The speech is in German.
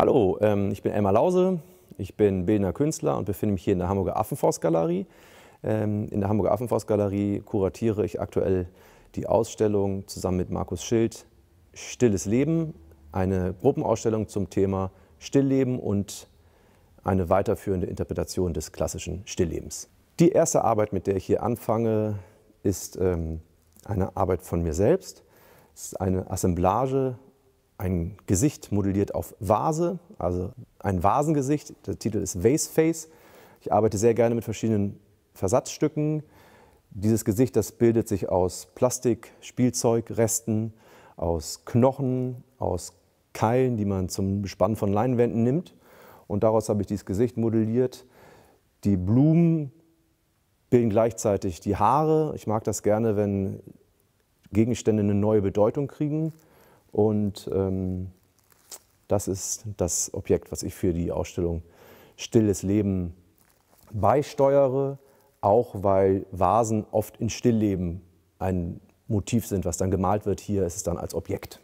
Hallo, ähm, ich bin Elmar Lause, ich bin bildender Künstler und befinde mich hier in der Hamburger Affenforstgalerie. Ähm, in der Hamburger Affenforstgalerie kuratiere ich aktuell die Ausstellung zusammen mit Markus Schild Stilles Leben, eine Gruppenausstellung zum Thema Stillleben und eine weiterführende Interpretation des klassischen Stilllebens. Die erste Arbeit, mit der ich hier anfange, ist ähm, eine Arbeit von mir selbst. Es ist eine Assemblage ein Gesicht modelliert auf Vase, also ein Vasengesicht. Der Titel ist Vase Face. Ich arbeite sehr gerne mit verschiedenen Versatzstücken. Dieses Gesicht, das bildet sich aus Plastik, Spielzeugresten, aus Knochen, aus Keilen, die man zum Bespannen von Leinwänden nimmt. Und daraus habe ich dieses Gesicht modelliert. Die Blumen bilden gleichzeitig die Haare. Ich mag das gerne, wenn Gegenstände eine neue Bedeutung kriegen. Und ähm, das ist das Objekt, was ich für die Ausstellung Stilles Leben beisteuere, auch weil Vasen oft in Stillleben ein Motiv sind, was dann gemalt wird. Hier ist es dann als Objekt.